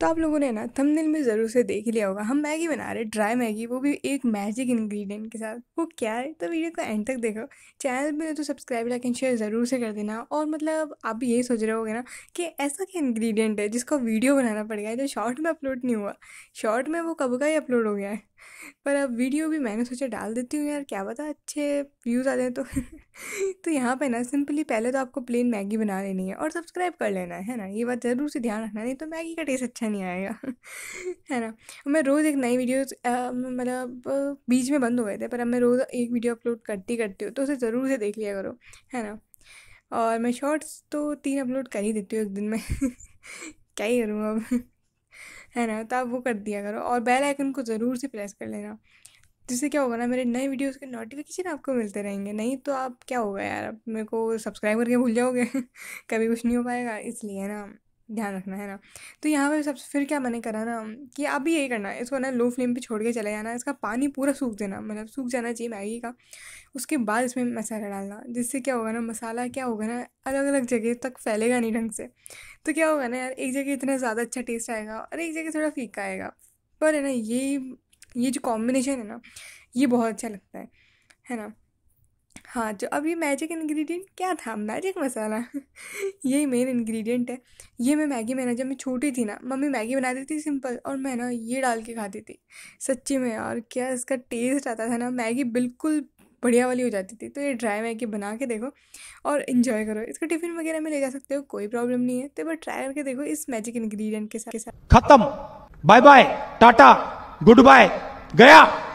तो आप लोगों ने ना थंबनेल में ज़रूर से देख लिया होगा हम मैगी बना रहे ड्राई मैगी वो भी एक मैजिक इंग्रेडिएंट के साथ वो क्या है तो वीडियो को एंड तक देखो चैनल में तो सब्सक्राइब लाइक एंड शेयर ज़रूर से कर देना और मतलब आप भी यही सोच रहे होगे ना कि ऐसा क्या इंग्रेडिएंट है जिसको वीडियो बनाना पड़ गया जो शॉर्ट में अपलोड नहीं हुआ शॉर्ट में वो कब का ही अपलोड हो गया है पर अब वीडियो भी मैंने सोचा डाल देती हूँ यार क्या पता अच्छे व्यूज़ आ जाए तो तो यहाँ पे ना सिंपली पहले तो आपको प्लेन मैगी बना लेनी है और सब्सक्राइब कर लेना है ना ये बात ज़रूर से ध्यान रखना नहीं तो मैगी का टेस्ट अच्छा नहीं आएगा है ना मैं रोज़ एक नई वीडियो मतलब बीच में बंद हो गए थे पर अब मैं रोज़ एक वीडियो अपलोड करती करती हूँ तो उसे ज़रूर से देख लिया करो है ना और मैं शॉर्ट्स तो तीन अपलोड कर ही देती हूँ एक दिन में क्या ही करूँ अब है ना तो आप वो कर दिया करो और बेल आइकन को ज़रूर से प्रेस कर लेना जिससे क्या होगा ना मेरे नए वीडियोस के नोटिफिकेशन आपको मिलते रहेंगे नहीं तो आप क्या होगा यार मेरे को सब्सक्राइब करके भूल जाओगे कभी कुछ नहीं हो पाएगा इसलिए ना ध्यान रखना है ना तो यहाँ पर सबसे फिर क्या मैंने करा ना कि आप भी यही करना है इसको ना लो फ्लेम पे छोड़ के चले जाना इसका पानी पूरा सूख देना मतलब सूख जाना चाहिए मैगी का उसके बाद इसमें मसाला डालना जिससे क्या होगा ना मसाला क्या होगा ना अलग अलग जगह तक फैलेगा नहीं ढंग से तो क्या होगा ना यार एक जगह इतना ज़्यादा अच्छा टेस्ट आएगा और एक जगह थोड़ा फीका आएगा पर है ना ये ये जो कॉम्बिनेशन है ना ये बहुत अच्छा लगता है है ना हाँ जो अब ये मैजिक इंग्रेडिएंट क्या था मैजिक मसाला यही मेन इंग्रेडिएंट है ये मैं मैगी में जब मैं छोटी थी ना मम्मी मैगी बनाती थी सिंपल और मैं ना ये डाल के खाती थी सच्ची में और क्या इसका टेस्ट आता था ना मैगी बिल्कुल बढ़िया वाली हो जाती थी तो ये ड्राई मैगी बना के देखो और इन्जॉय करो इसको टिफिन वगैरह में ले जा सकते हो कोई प्रॉब्लम नहीं है तो बस ट्राई करके देखो इस मैजिक इंग्रेडिएंट के साथ खत्म bye bye tata good bye गया